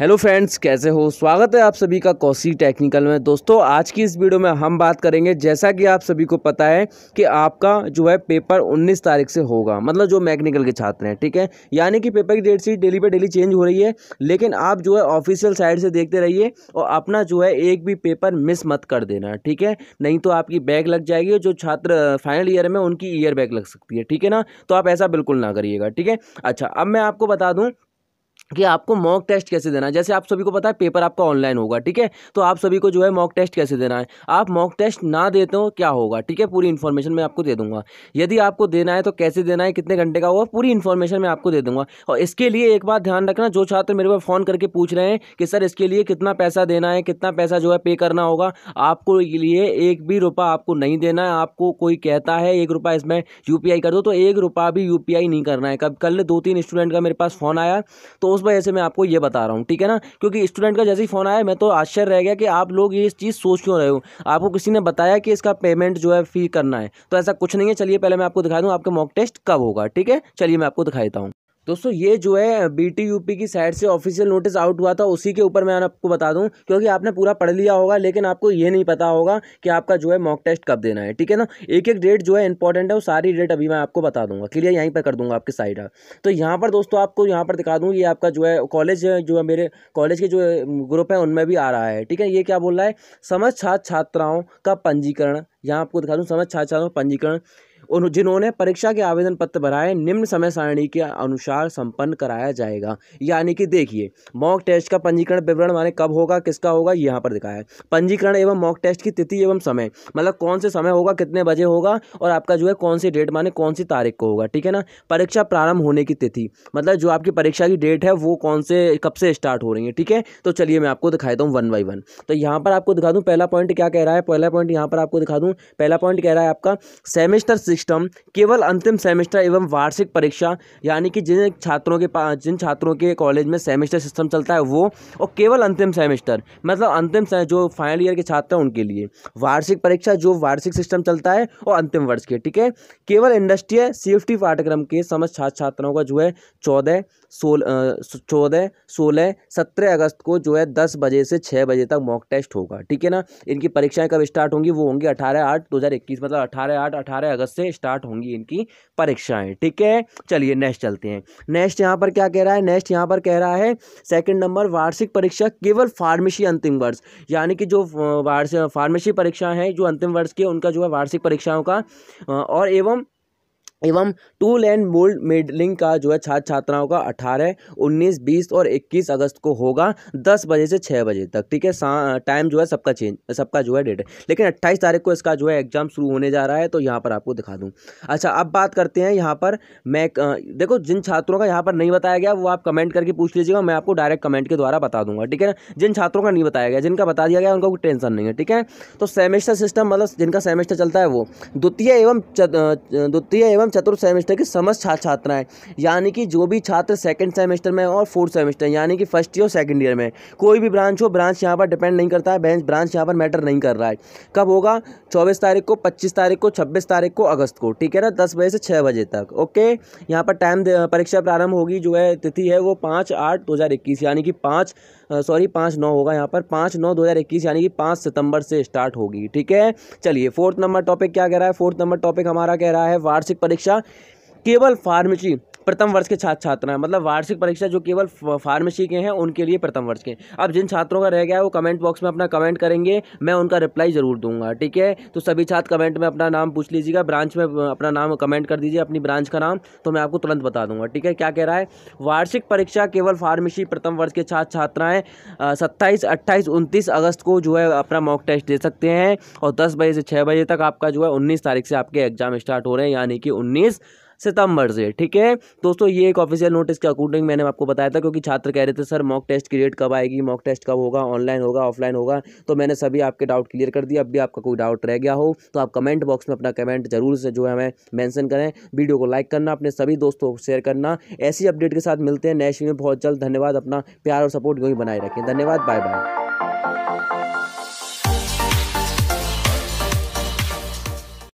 hello friends कैसे हो स्वागत है आप सभी का कौसी टेक्निकल में दोस्तों आज की इस वीडियो में हम बात करेंगे जैसा कि आप सभी को पता है कि आपका जो है पेपर 19 तारीख से होगा मतलब जो मैकेनिकल के छात्र हैं ठीक है यानी कि पेपर की डेट सीट डेली पर डेली चेंज हो रही है लेकिन आप जो है ऑफिशियल साइड से देखते रहिए और अपना जो है एक भी पेपर मिस मत कर देना ठीक है नहीं तो आपकी बैग लग जाएगी जो छात्र फाइनल ईयर में उनकी ईयर बैग लग सकती है ठीक है ना तो आप ऐसा बिल्कुल ना करिएगा ठीक है अच्छा अब मैं आपको बता दूँ कि आपको मॉक टेस्ट कैसे देना है जैसे आप सभी को पता है पेपर आपका ऑनलाइन होगा ठीक है तो आप सभी को जो है मॉक टेस्ट कैसे देना है आप मॉक टेस्ट ना देते हो क्या होगा ठीक है पूरी इन्फॉर्मेशन मैं आपको दे दूंगा यदि आपको देना है तो कैसे देना है कितने घंटे का होगा पूरी इन्फॉर्मेशन मैं आपको दे दूंगा और इसके लिए एक बात ध्यान रखना जो छात्र मेरे को फ़ोन करके पूछ रहे हैं कि सर इसके लिए कितना पैसा देना है कितना पैसा जो है पे करना होगा आपको लिए एक भी रुपये आपको नहीं देना है आपको कोई कहता है एक रुपये इसमें यू कर दो तो एक रुपये भी यू नहीं करना है कब कल दो तीन स्टूडेंट का मेरे पास फ़ोन आया तो उस वजह से मैं आपको ये बता रहा हूँ ठीक है ना क्योंकि स्टूडेंट का जैसे ही फ़ोन आया मैं तो आश्चर्य रह गया कि आप लोग ये चीज़ सोच क्यों रहे हो आपको किसी ने बताया कि इसका पेमेंट जो है फ़ी करना है तो ऐसा कुछ नहीं है चलिए पहले मैं आपको दिखा दूँ आपका मॉक टेस्ट कब होगा ठीक है चलिए मैं आपको दिखा देता हूँ दोस्तों ये जो है बीटीयूपी की साइड से ऑफिशियल नोटिस आउट हुआ था उसी के ऊपर मैं आपको बता दूं क्योंकि आपने पूरा पढ़ लिया होगा लेकिन आपको ये नहीं पता होगा कि आपका जो है मॉक टेस्ट कब देना है ठीक है ना एक एक डेट जो है इंपॉर्टेंट है वो सारी डेट अभी मैं आपको बता दूंगा क्लियर यहीं पर कर दूंगा आपकी साइड तो यहाँ पर दोस्तों आपको यहाँ पर दिखा दूँ ये आपका जो है कॉलेज जो है मेरे कॉलेज के जो ग्रुप है उनमें भी आ रहा है ठीक है ये क्या बोल रहा है समझ छात्र छात्राओं का पंजीकरण यहाँ आपको दिखा दूँ समझ छात्र छात्राओं का पंजीकरण जिन्होंने परीक्षा के आवेदन पत्र भराए निम्न समय सारणी के अनुसार संपन्न कराया जाएगा यानी कि देखिए मॉक टेस्ट का पंजीकरण विवरण माने कब होगा किसका होगा यहाँ पर दिखाया है पंजीकरण एवं मॉक टेस्ट की तिथि एवं समय मतलब कौन से समय होगा कितने बजे होगा और आपका जो है कौन सी डेट माने कौन सी तारीख को होगा ठीक है ना परीक्षा प्रारंभ होने की तिथि मतलब जो आपकी परीक्षा की डेट है वो कौन से कब से स्टार्ट हो रही है ठीक है तो चलिए मैं आपको दिखाई दूँ वन बाई वन तो यहाँ पर आपको दिखा दूँ पहला पॉइंट क्या कह रहा है पहला पॉइंट यहाँ पर आपको दिखा दूँ पहला पॉइंट कह रहा है आपका सेमेस्टर सिस्टम केवल अंतिम सेमेस्टर एवं वार्षिक परीक्षा यानी कि जिन छात्रों के पास जिन छात्रों के कॉलेज में सेमेस्टर सिस्टम चलता है वो और केवल अंतिम सेमेस्टर मतलब अंतिम जो फाइनल ईयर के छात्र हैं उनके लिए वार्षिक परीक्षा जो वार्षिक सिस्टम चलता है और अंतिम वर्ष के ठीक है केवल इंडस्ट्रियल सेफ्टी पाठ्यक्रम के समस्त छात्र छात्राओं का जो है चौदह सोलह चौदह सोलह सत्रह अगस्त को जो है दस बजे से छः बजे तक मॉक टेस्ट होगा ठीक है ना इनकी परीक्षाएं कब स्टार्ट होंगी वो होंगी अठारह आठ दो हज़ार इक्कीस मतलब अठारह आठ अठारह अगस्त से में स्टार्ट होंगी इनकी परीक्षाएं ठीक है चलिए नेक्स्ट चलते हैं नेक्स्ट यहाँ पर क्या कह रहा है नेक्स्ट यहाँ पर कह रहा है सेकंड नंबर वार्षिक परीक्षा केवल फार्मेसी अंतिम वर्ष यानी कि जो फार्मेसी परीक्षा हैं जो अंतिम वर्ष की उनका जो है वार्षिक परीक्षाओं का और एवं एवं टू लेन बोल्ड मेडलिंग का जो है छात्र छात्राओं का अठारह उन्नीस बीस और इक्कीस अगस्त को होगा दस बजे से 6 बजे तक ठीक है टाइम जो है सबका चेंज सबका जो है डेट है लेकिन अट्ठाईस तारीख को इसका जो है एग्जाम शुरू होने जा रहा है तो यहाँ पर आपको दिखा दूँ अच्छा अब बात करते हैं यहाँ पर मैं देखो जिन छात्रों का यहाँ पर नहीं बताया गया वो आप कमेंट करके पूछ लीजिएगा मैं आपको डायरेक्ट कमेंट के द्वारा बता दूंगा ठीक है ना जिन छात्रों का नहीं बताया गया जिनका बता दिया गया उनका कोई टेंशन नहीं है ठीक है तो सेमेस्टर सिस्टम मतलब जिनका सेमेस्टर चलता है वो द्वितीय एवं द्वितीय एवं एवं चतुर्थ सेमेस्टर की समस्त छात्र छात्राएं यानी कि जो भी छात्र सेकंड सेमेस्टर में और फोर्थ सेमेस्टर यानी कि फर्स्ट ईयर सेकंड ईयर में कोई भी ब्रांच हो ब्रांच यहाँ पर डिपेंड नहीं करता है बेंच ब्रांच यहाँ पर मैटर नहीं कर रहा है कब होगा चौबीस तारीख को पच्चीस तारीख को छब्बीस तारीख को अगस्त को ठीक है ना दस बजे से छः बजे तक ओके यहाँ पर टाइम परीक्षा प्रारंभ होगी जो है तिथि है वो पाँच आठ दो यानी कि पाँच सॉरी पाँच नौ होगा यहाँ पर पाँच नौ दो हज़ार इक्कीस यानी कि पाँच सितंबर से स्टार्ट होगी ठीक है चलिए फोर्थ नंबर टॉपिक क्या कह रहा है फोर्थ नंबर टॉपिक हमारा कह रहा है वार्षिक परीक्षा परीक्षा केवल फार्मेसी प्रथम वर्ष के छात्र छात्राएं मतलब वार्षिक परीक्षा जो केवल फार्मेसी के हैं उनके लिए प्रथम वर्ष के अब जिन छात्रों का रह गया है वो कमेंट बॉक्स में अपना कमेंट करेंगे मैं उनका रिप्लाई ज़रूर दूंगा ठीक है तो सभी छात्र कमेंट में अपना नाम पूछ लीजिएगा ब्रांच में अपना नाम कमेंट कर दीजिए अपनी ब्रांच का नाम तो मैं आपको तुरंत बता दूंगा ठीक है क्या कह रहा है वार्षिक परीक्षा केवल फार्मेसी प्रथम वर्ष के छात्र छात्राएँ सत्ताईस अट्ठाईस उनतीस अगस्त को जो है अपना मॉक टेस्ट दे सकते हैं और दस बजे से छः बजे तक आपका जो है उन्नीस तारीख से आपके एग्जाम स्टार्ट हो रहे हैं यानी कि उन्नीस सितंबर से ठीक है दोस्तों ये एक ऑफिशियल नोटिस के अकॉर्डिंग मैंने आपको बताया था क्योंकि छात्र कह रहे थे सर मॉक टेस्ट की डेट कब आएगी मॉक टेस्ट कब होगा ऑनलाइन होगा ऑफलाइन होगा तो मैंने सभी आपके डाउट क्लियर कर दिया अब भी आपका कोई डाउट रह गया हो तो आप कमेंट बॉक्स में अपना कमेंट जरूर से जो है हमें मैंसन करें वीडियो को लाइक करना अपने सभी दोस्तों को शेयर करना ऐसी अपडेट के साथ मिलते हैं नेक्स्ट वीडियो बहुत जल्द धन्यवाद अपना प्यार और सपोर्ट यूँ ही बनाए रखें धन्यवाद बाय बाय